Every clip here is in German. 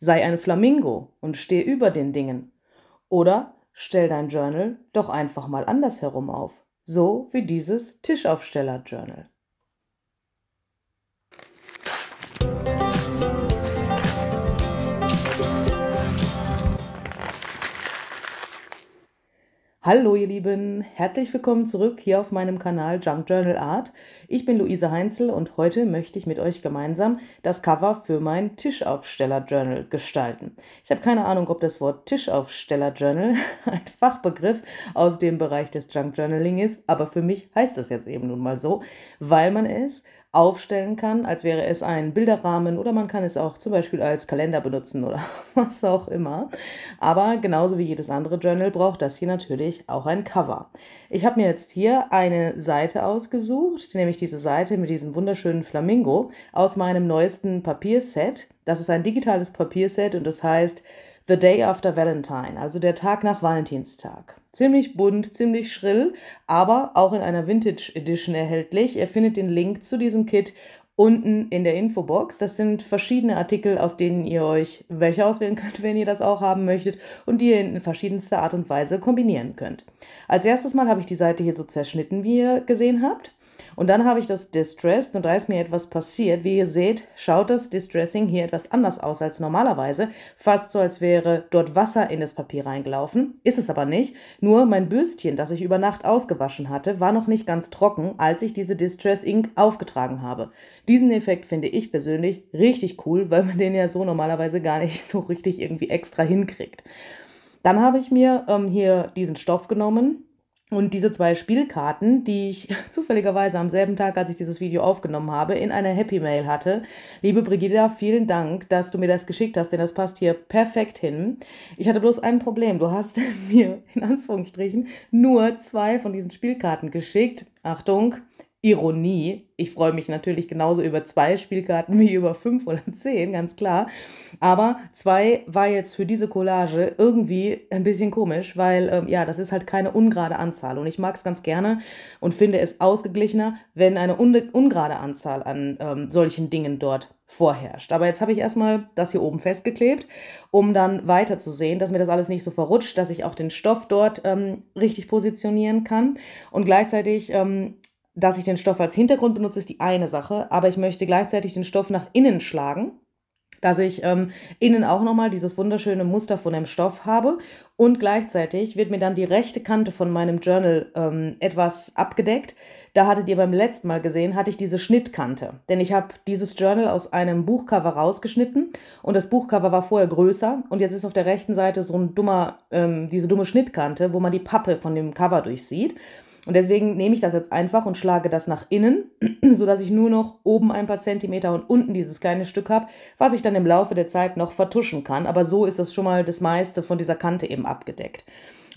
sei ein Flamingo und stehe über den Dingen. Oder stell dein Journal doch einfach mal andersherum auf, so wie dieses Tischaufsteller-Journal. Hallo ihr Lieben, herzlich willkommen zurück hier auf meinem Kanal Junk Journal Art. Ich bin Luise Heinzel und heute möchte ich mit euch gemeinsam das Cover für mein Tischaufsteller-Journal gestalten. Ich habe keine Ahnung, ob das Wort Tischaufsteller-Journal ein Fachbegriff aus dem Bereich des Junk Journaling ist, aber für mich heißt das jetzt eben nun mal so, weil man es aufstellen kann, als wäre es ein Bilderrahmen oder man kann es auch zum Beispiel als Kalender benutzen oder was auch immer. Aber genauso wie jedes andere Journal braucht das hier natürlich auch ein Cover. Ich habe mir jetzt hier eine Seite ausgesucht, nämlich diese Seite mit diesem wunderschönen Flamingo aus meinem neuesten Papierset. Das ist ein digitales Papierset und das heißt The Day After Valentine, also der Tag nach Valentinstag. Ziemlich bunt, ziemlich schrill, aber auch in einer Vintage Edition erhältlich. Ihr findet den Link zu diesem Kit unten in der Infobox. Das sind verschiedene Artikel, aus denen ihr euch welche auswählen könnt, wenn ihr das auch haben möchtet und die ihr in verschiedenster Art und Weise kombinieren könnt. Als erstes Mal habe ich die Seite hier so zerschnitten, wie ihr gesehen habt. Und dann habe ich das distressed und da ist mir etwas passiert. Wie ihr seht, schaut das Distressing hier etwas anders aus als normalerweise. Fast so, als wäre dort Wasser in das Papier reingelaufen. Ist es aber nicht. Nur mein Bürstchen, das ich über Nacht ausgewaschen hatte, war noch nicht ganz trocken, als ich diese Distress Ink aufgetragen habe. Diesen Effekt finde ich persönlich richtig cool, weil man den ja so normalerweise gar nicht so richtig irgendwie extra hinkriegt. Dann habe ich mir ähm, hier diesen Stoff genommen, und diese zwei Spielkarten, die ich zufälligerweise am selben Tag, als ich dieses Video aufgenommen habe, in einer Happy Mail hatte. Liebe Brigida, vielen Dank, dass du mir das geschickt hast, denn das passt hier perfekt hin. Ich hatte bloß ein Problem. Du hast mir in Anführungsstrichen nur zwei von diesen Spielkarten geschickt. Achtung, Ironie. Ich freue mich natürlich genauso über zwei Spielkarten wie über fünf oder zehn, ganz klar. Aber zwei war jetzt für diese Collage irgendwie ein bisschen komisch, weil ähm, ja, das ist halt keine ungerade Anzahl. Und ich mag es ganz gerne und finde es ausgeglichener, wenn eine un ungerade Anzahl an ähm, solchen Dingen dort vorherrscht. Aber jetzt habe ich erstmal das hier oben festgeklebt, um dann weiterzusehen, dass mir das alles nicht so verrutscht, dass ich auch den Stoff dort ähm, richtig positionieren kann. Und gleichzeitig ähm, dass ich den Stoff als Hintergrund benutze, ist die eine Sache, aber ich möchte gleichzeitig den Stoff nach innen schlagen, dass ich ähm, innen auch nochmal dieses wunderschöne Muster von dem Stoff habe und gleichzeitig wird mir dann die rechte Kante von meinem Journal ähm, etwas abgedeckt. Da hattet ihr beim letzten Mal gesehen, hatte ich diese Schnittkante, denn ich habe dieses Journal aus einem Buchcover rausgeschnitten und das Buchcover war vorher größer und jetzt ist auf der rechten Seite so ein dummer, ähm, diese dumme Schnittkante, wo man die Pappe von dem Cover durchsieht. Und deswegen nehme ich das jetzt einfach und schlage das nach innen, sodass ich nur noch oben ein paar Zentimeter und unten dieses kleine Stück habe, was ich dann im Laufe der Zeit noch vertuschen kann. Aber so ist das schon mal das meiste von dieser Kante eben abgedeckt.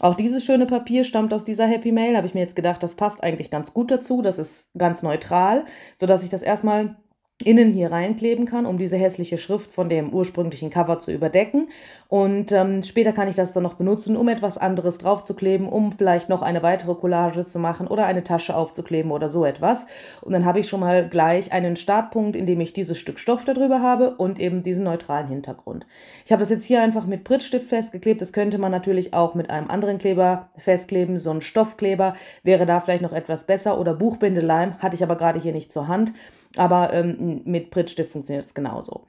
Auch dieses schöne Papier stammt aus dieser Happy Mail. Habe ich mir jetzt gedacht, das passt eigentlich ganz gut dazu. Das ist ganz neutral, sodass ich das erstmal innen hier reinkleben kann, um diese hässliche Schrift von dem ursprünglichen Cover zu überdecken. Und ähm, später kann ich das dann noch benutzen, um etwas anderes draufzukleben, um vielleicht noch eine weitere Collage zu machen oder eine Tasche aufzukleben oder so etwas. Und dann habe ich schon mal gleich einen Startpunkt, in dem ich dieses Stück Stoff darüber habe und eben diesen neutralen Hintergrund. Ich habe das jetzt hier einfach mit Prittstift festgeklebt. Das könnte man natürlich auch mit einem anderen Kleber festkleben. So ein Stoffkleber wäre da vielleicht noch etwas besser oder Buchbindeleim, hatte ich aber gerade hier nicht zur Hand. Aber ähm, mit Prittstift funktioniert es genauso.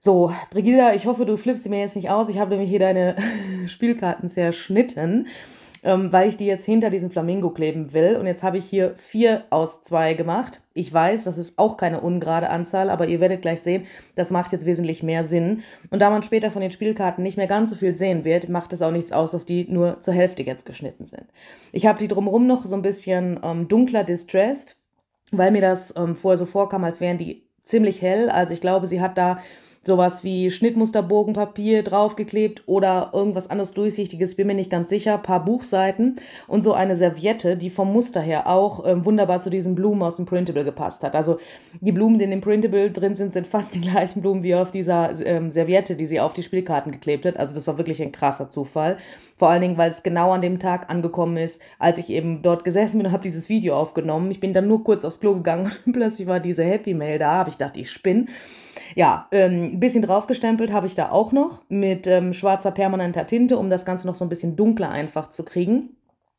So, Brigida, ich hoffe, du flippst sie mir jetzt nicht aus. Ich habe nämlich hier deine Spielkarten zerschnitten, ähm, weil ich die jetzt hinter diesen Flamingo kleben will. Und jetzt habe ich hier vier aus zwei gemacht. Ich weiß, das ist auch keine ungerade Anzahl, aber ihr werdet gleich sehen, das macht jetzt wesentlich mehr Sinn. Und da man später von den Spielkarten nicht mehr ganz so viel sehen wird, macht es auch nichts aus, dass die nur zur Hälfte jetzt geschnitten sind. Ich habe die drumherum noch so ein bisschen ähm, dunkler distressed weil mir das ähm, vorher so vorkam, als wären die ziemlich hell. Also ich glaube, sie hat da sowas wie Schnittmusterbogenpapier draufgeklebt oder irgendwas anderes durchsichtiges, bin mir nicht ganz sicher, paar Buchseiten und so eine Serviette, die vom Muster her auch äh, wunderbar zu diesen Blumen aus dem Printable gepasst hat. Also die Blumen, die in dem Printable drin sind, sind fast die gleichen Blumen wie auf dieser ähm, Serviette, die sie auf die Spielkarten geklebt hat. Also das war wirklich ein krasser Zufall. Vor allen Dingen, weil es genau an dem Tag angekommen ist, als ich eben dort gesessen bin und habe dieses Video aufgenommen. Ich bin dann nur kurz aufs Klo gegangen und plötzlich war diese Happy Mail da. Habe ich gedacht, ich spinne. Ja, ein ähm, bisschen draufgestempelt habe ich da auch noch mit ähm, schwarzer permanenter Tinte, um das Ganze noch so ein bisschen dunkler einfach zu kriegen.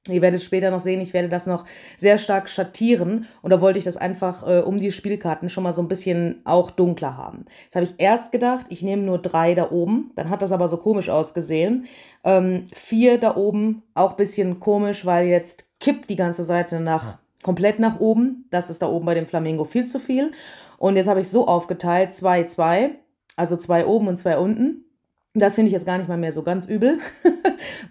Ihr werdet später noch sehen, ich werde das noch sehr stark schattieren und da wollte ich das einfach äh, um die Spielkarten schon mal so ein bisschen auch dunkler haben. Jetzt habe ich erst gedacht, ich nehme nur drei da oben, dann hat das aber so komisch ausgesehen. Ähm, vier da oben, auch ein bisschen komisch, weil jetzt kippt die ganze Seite nach komplett nach oben. Das ist da oben bei dem Flamingo viel zu viel. Und jetzt habe ich so aufgeteilt, zwei, zwei, also zwei oben und zwei unten. Das finde ich jetzt gar nicht mal mehr so ganz übel.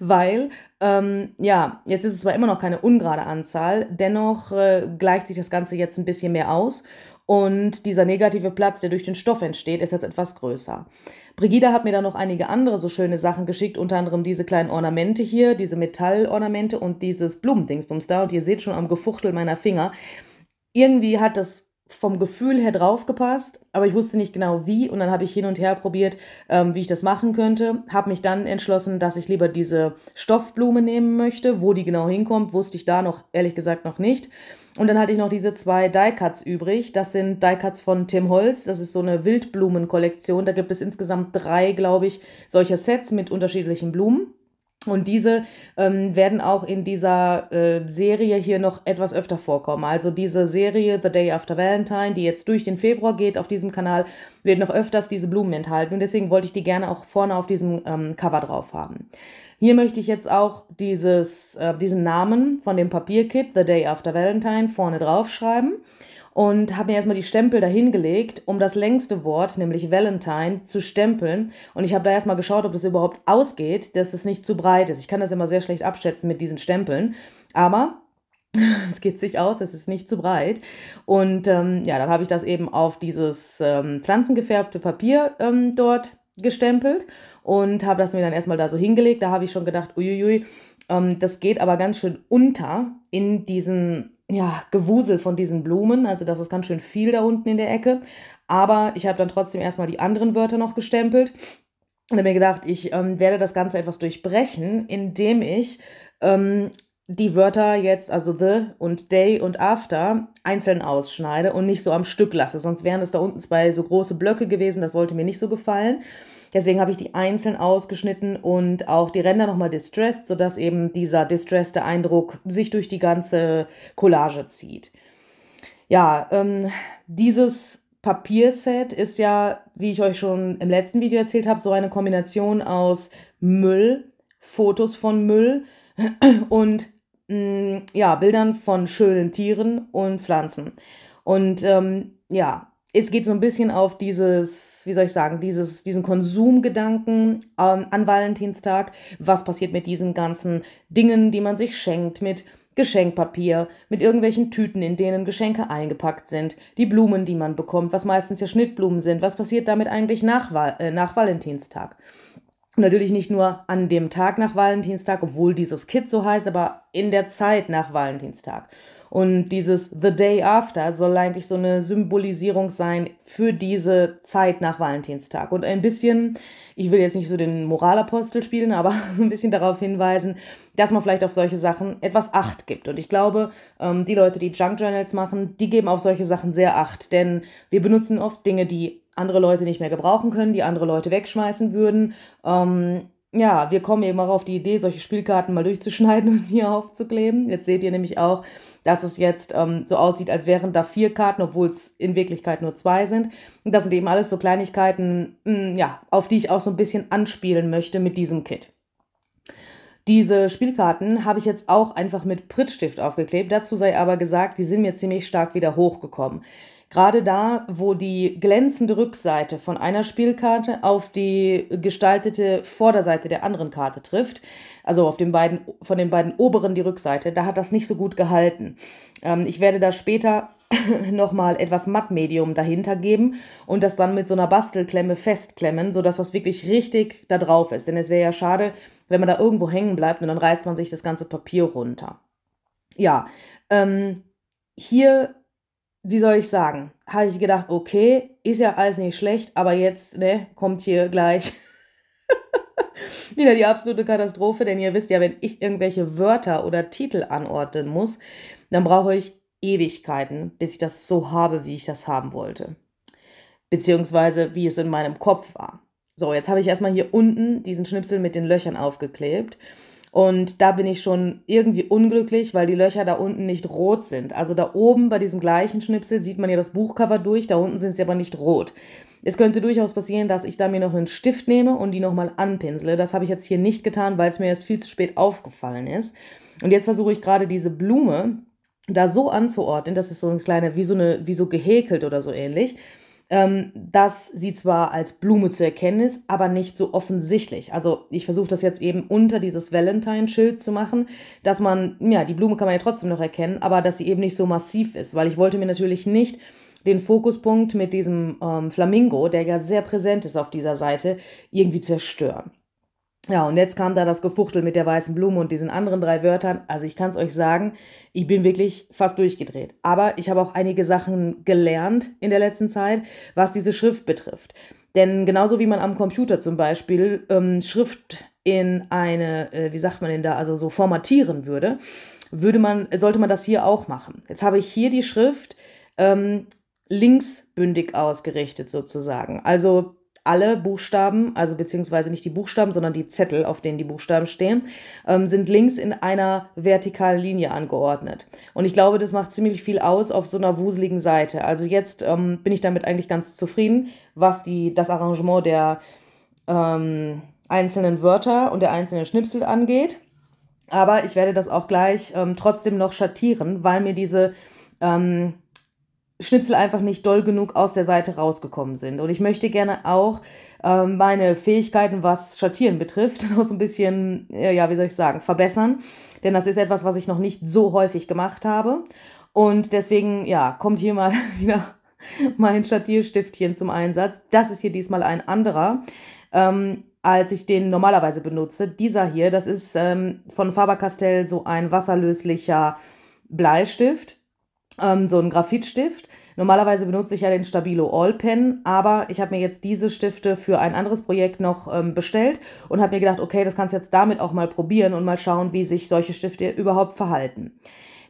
weil ähm, ja, jetzt ist es zwar immer noch keine ungerade Anzahl, dennoch äh, gleicht sich das Ganze jetzt ein bisschen mehr aus und dieser negative Platz, der durch den Stoff entsteht, ist jetzt etwas größer. Brigida hat mir da noch einige andere so schöne Sachen geschickt, unter anderem diese kleinen Ornamente hier, diese Metallornamente und dieses Blumendingsbums da. Und ihr seht schon am Gefuchtel meiner Finger, irgendwie hat das vom Gefühl her draufgepasst, aber ich wusste nicht genau wie und dann habe ich hin und her probiert, ähm, wie ich das machen könnte. Habe mich dann entschlossen, dass ich lieber diese Stoffblume nehmen möchte. Wo die genau hinkommt, wusste ich da noch ehrlich gesagt noch nicht. Und dann hatte ich noch diese zwei Die-Cuts übrig. Das sind Die-Cuts von Tim Holz. Das ist so eine Wildblumenkollektion. Da gibt es insgesamt drei, glaube ich, solcher Sets mit unterschiedlichen Blumen. Und diese ähm, werden auch in dieser äh, Serie hier noch etwas öfter vorkommen. Also diese Serie The Day After Valentine, die jetzt durch den Februar geht auf diesem Kanal, wird noch öfters diese Blumen enthalten. Und deswegen wollte ich die gerne auch vorne auf diesem ähm, Cover drauf haben. Hier möchte ich jetzt auch dieses, äh, diesen Namen von dem Papierkit The Day After Valentine vorne drauf schreiben und habe mir erstmal die Stempel dahingelegt, um das längste Wort, nämlich Valentine, zu stempeln. Und ich habe da erstmal geschaut, ob das überhaupt ausgeht, dass es nicht zu breit ist. Ich kann das immer sehr schlecht abschätzen mit diesen Stempeln. Aber es geht sich aus, es ist nicht zu breit. Und ähm, ja, dann habe ich das eben auf dieses ähm, pflanzengefärbte Papier ähm, dort gestempelt und habe das mir dann erstmal da so hingelegt. Da habe ich schon gedacht, uiuiui, ähm, das geht aber ganz schön unter in diesen ja, Gewusel von diesen Blumen. Also das ist ganz schön viel da unten in der Ecke. Aber ich habe dann trotzdem erstmal die anderen Wörter noch gestempelt und habe mir gedacht, ich ähm, werde das Ganze etwas durchbrechen, indem ich ähm, die Wörter jetzt, also the und day und after, einzeln ausschneide und nicht so am Stück lasse. Sonst wären es da unten zwei so große Blöcke gewesen, das wollte mir nicht so gefallen. Deswegen habe ich die einzeln ausgeschnitten und auch die Ränder nochmal distressed, sodass eben dieser distressed Eindruck sich durch die ganze Collage zieht. Ja, ähm, dieses Papierset ist ja, wie ich euch schon im letzten Video erzählt habe, so eine Kombination aus Müll, Fotos von Müll und mh, mm, ja, Bildern von schönen Tieren und Pflanzen. Und ähm, ja, es geht so ein bisschen auf dieses, wie soll ich sagen, dieses, diesen Konsumgedanken ähm, an Valentinstag. Was passiert mit diesen ganzen Dingen, die man sich schenkt, mit Geschenkpapier, mit irgendwelchen Tüten, in denen Geschenke eingepackt sind, die Blumen, die man bekommt, was meistens ja Schnittblumen sind. Was passiert damit eigentlich nach, äh, nach Valentinstag? Natürlich nicht nur an dem Tag nach Valentinstag, obwohl dieses Kit so heißt, aber in der Zeit nach Valentinstag. Und dieses The Day After soll eigentlich so eine Symbolisierung sein für diese Zeit nach Valentinstag. Und ein bisschen, ich will jetzt nicht so den Moralapostel spielen, aber ein bisschen darauf hinweisen, dass man vielleicht auf solche Sachen etwas Acht gibt. Und ich glaube, ähm, die Leute, die Junk Journals machen, die geben auf solche Sachen sehr Acht. Denn wir benutzen oft Dinge, die andere Leute nicht mehr gebrauchen können, die andere Leute wegschmeißen würden. Ähm, ja, wir kommen eben auch auf die Idee, solche Spielkarten mal durchzuschneiden und hier aufzukleben. Jetzt seht ihr nämlich auch, dass es jetzt ähm, so aussieht, als wären da vier Karten, obwohl es in Wirklichkeit nur zwei sind. Und das sind eben alles so Kleinigkeiten, mh, hm, ja, auf die ich auch so ein bisschen anspielen möchte mit diesem Kit. Diese Spielkarten habe ich jetzt auch einfach mit Prittstift aufgeklebt. Dazu sei aber gesagt, die sind mir ziemlich stark wieder hochgekommen. Gerade da, wo die glänzende Rückseite von einer Spielkarte auf die gestaltete Vorderseite der anderen Karte trifft, also auf den beiden, von den beiden oberen die Rückseite, da hat das nicht so gut gehalten. Ähm, ich werde da später nochmal etwas Mattmedium dahinter geben und das dann mit so einer Bastelklemme festklemmen, sodass das wirklich richtig da drauf ist. Denn es wäre ja schade, wenn man da irgendwo hängen bleibt und dann reißt man sich das ganze Papier runter. Ja, ähm, hier wie soll ich sagen, habe ich gedacht, okay, ist ja alles nicht schlecht, aber jetzt, ne, kommt hier gleich wieder die absolute Katastrophe, denn ihr wisst ja, wenn ich irgendwelche Wörter oder Titel anordnen muss, dann brauche ich Ewigkeiten, bis ich das so habe, wie ich das haben wollte. Beziehungsweise wie es in meinem Kopf war. So, jetzt habe ich erstmal hier unten diesen Schnipsel mit den Löchern aufgeklebt und da bin ich schon irgendwie unglücklich, weil die Löcher da unten nicht rot sind. Also da oben bei diesem gleichen Schnipsel sieht man ja das Buchcover durch, da unten sind sie aber nicht rot. Es könnte durchaus passieren, dass ich da mir noch einen Stift nehme und die nochmal anpinsele. Das habe ich jetzt hier nicht getan, weil es mir erst viel zu spät aufgefallen ist. Und jetzt versuche ich gerade diese Blume da so anzuordnen, das ist so ein kleiner, wie so eine, wie so gehäkelt oder so ähnlich, ähm, dass sie zwar als Blume zu erkennen ist, aber nicht so offensichtlich. Also ich versuche das jetzt eben unter dieses Valentine-Schild zu machen, dass man, ja, die Blume kann man ja trotzdem noch erkennen, aber dass sie eben nicht so massiv ist, weil ich wollte mir natürlich nicht den Fokuspunkt mit diesem ähm, Flamingo, der ja sehr präsent ist auf dieser Seite, irgendwie zerstören. Ja, und jetzt kam da das Gefuchtel mit der weißen Blume und diesen anderen drei Wörtern. Also ich kann es euch sagen, ich bin wirklich fast durchgedreht. Aber ich habe auch einige Sachen gelernt in der letzten Zeit, was diese Schrift betrifft. Denn genauso wie man am Computer zum Beispiel ähm, Schrift in eine, äh, wie sagt man denn da, also so formatieren würde, würde man, sollte man das hier auch machen. Jetzt habe ich hier die Schrift ähm, linksbündig ausgerichtet sozusagen. Also alle Buchstaben, also beziehungsweise nicht die Buchstaben, sondern die Zettel, auf denen die Buchstaben stehen, ähm, sind links in einer vertikalen Linie angeordnet. Und ich glaube, das macht ziemlich viel aus auf so einer wuseligen Seite. Also jetzt ähm, bin ich damit eigentlich ganz zufrieden, was die, das Arrangement der ähm, einzelnen Wörter und der einzelnen Schnipsel angeht. Aber ich werde das auch gleich ähm, trotzdem noch schattieren, weil mir diese ähm, Schnipsel einfach nicht doll genug aus der Seite rausgekommen sind. Und ich möchte gerne auch ähm, meine Fähigkeiten, was Schattieren betrifft, noch so ein bisschen, äh, ja, wie soll ich sagen, verbessern. Denn das ist etwas, was ich noch nicht so häufig gemacht habe. Und deswegen, ja, kommt hier mal wieder mein Schattierstiftchen zum Einsatz. Das ist hier diesmal ein anderer, ähm, als ich den normalerweise benutze. Dieser hier, das ist ähm, von Faber-Castell so ein wasserlöslicher Bleistift ähm, so einen Graphitstift. Normalerweise benutze ich ja den Stabilo All Pen, aber ich habe mir jetzt diese Stifte für ein anderes Projekt noch ähm, bestellt und habe mir gedacht, okay, das kannst du jetzt damit auch mal probieren und mal schauen, wie sich solche Stifte überhaupt verhalten.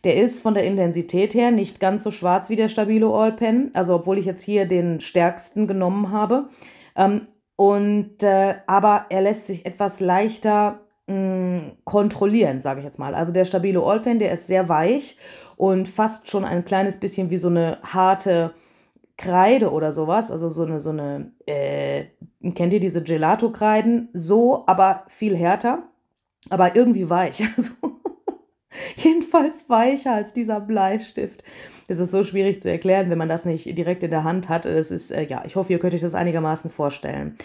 Der ist von der Intensität her nicht ganz so schwarz wie der Stabilo All Pen, also obwohl ich jetzt hier den stärksten genommen habe. Ähm, und äh, aber er lässt sich etwas leichter mh, mm, kontrollieren, sage ich jetzt mal. Also der Stabilo All Pen, der ist sehr weich und fast schon ein kleines bisschen wie so eine harte Kreide oder sowas, also so eine, so eine, äh, kennt ihr diese Gelato-Kreiden? So, aber viel härter, aber irgendwie weich. Also, jedenfalls weicher als dieser Bleistift. Das ist so schwierig zu erklären, wenn man das nicht direkt in der Hand hat. Das ist, äh, ja, ich hoffe, ihr könnt euch das einigermaßen vorstellen.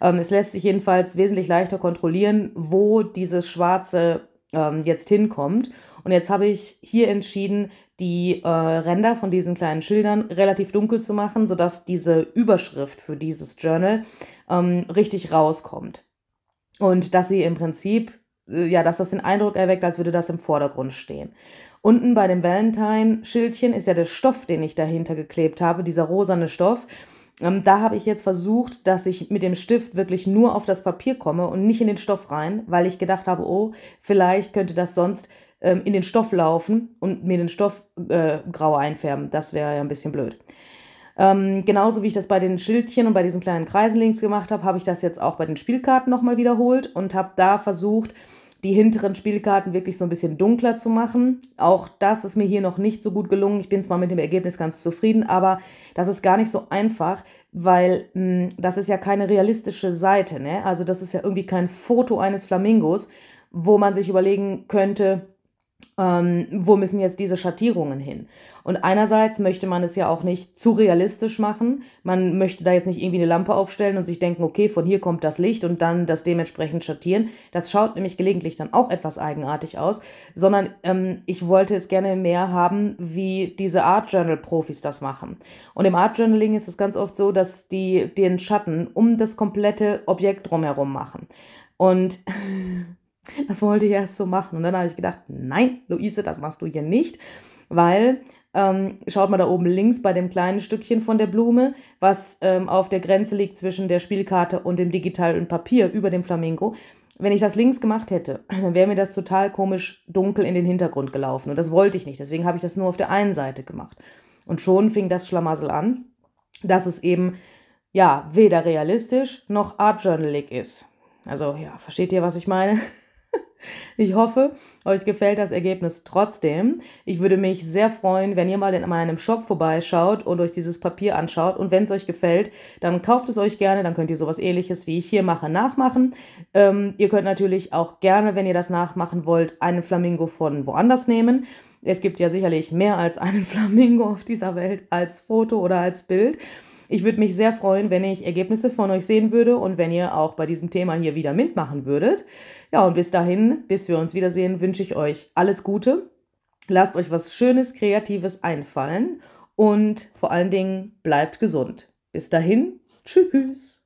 Ähm, es lässt sich jedenfalls wesentlich leichter kontrollieren, wo dieses Schwarze ähm, jetzt hinkommt. Und jetzt habe ich hier entschieden, die äh, Ränder von diesen kleinen Schildern relativ dunkel zu machen, sodass diese Überschrift für dieses Journal ähm, richtig rauskommt. Und dass sie im Prinzip, äh, ja, dass das den Eindruck erweckt, als würde das im Vordergrund stehen. Unten bei dem Valentine-Schildchen ist ja der Stoff, den ich dahinter geklebt habe, dieser rosane Stoff. Ähm, da habe ich jetzt versucht, dass ich mit dem Stift wirklich nur auf das Papier komme und nicht in den Stoff rein, weil ich gedacht habe, oh, vielleicht könnte das sonst ähm, in den Stoff laufen und mir den Stoff äh, grau einfärben. Das wäre ja ein bisschen blöd. Ähm, genauso wie ich das bei den Schildchen und bei diesen kleinen Kreisen links gemacht habe, habe ich das jetzt auch bei den Spielkarten nochmal wiederholt und habe da versucht, die hinteren Spielkarten wirklich so ein bisschen dunkler zu machen. Auch das ist mir hier noch nicht so gut gelungen. Ich bin zwar mit dem Ergebnis ganz zufrieden, aber das ist gar nicht so einfach, weil mh, hm, das ist ja keine realistische Seite. Ne? Also das ist ja irgendwie kein Foto eines Flamingos, wo man sich überlegen könnte, ähm, wo müssen jetzt diese Schattierungen hin? Und einerseits möchte man es ja auch nicht zu realistisch machen. Man möchte da jetzt nicht irgendwie eine Lampe aufstellen und sich denken, okay, von hier kommt das Licht und dann das dementsprechend schattieren. Das schaut nämlich gelegentlich dann auch etwas eigenartig aus, sondern ähm, ich wollte es gerne mehr haben, wie diese Art Journal Profis das machen. Und im Art Journaling ist es ganz oft so, dass die den Schatten um das komplette Objekt drumherum machen. Und das wollte ich erst so machen. Und dann habe ich gedacht, nein, Luise, das machst du hier nicht, weil ähm, schaut mal da oben links bei dem kleinen Stückchen von der Blume, was ähm, auf der Grenze liegt zwischen der Spielkarte und dem digitalen Papier über dem Flamingo. Wenn ich das links gemacht hätte, dann wäre mir das total komisch dunkel in den Hintergrund gelaufen. Und das wollte ich nicht. Deswegen habe ich das nur auf der einen Seite gemacht. Und schon fing das Schlamassel an, dass es eben ja weder realistisch noch artjournalig ist. Also ja, versteht ihr, was ich meine? Ich hoffe, euch gefällt das Ergebnis trotzdem. Ich würde mich sehr freuen, wenn ihr mal in meinem Shop vorbeischaut und euch dieses Papier anschaut. Und wenn es euch gefällt, dann kauft es euch gerne. Dann könnt ihr sowas ähnliches, wie ich hier mache, nachmachen. Ähm, ihr könnt natürlich auch gerne, wenn ihr das nachmachen wollt, einen Flamingo von woanders nehmen. Es gibt ja sicherlich mehr als einen Flamingo auf dieser Welt als Foto oder als Bild. Ich würde mich sehr freuen, wenn ich Ergebnisse von euch sehen würde und wenn ihr auch bei diesem Thema hier wieder mitmachen würdet. Ja, und bis dahin, bis wir uns wiedersehen, wünsche ich euch alles Gute. Lasst euch was Schönes, Kreatives einfallen und vor allen Dingen bleibt gesund. Bis dahin, tschüss.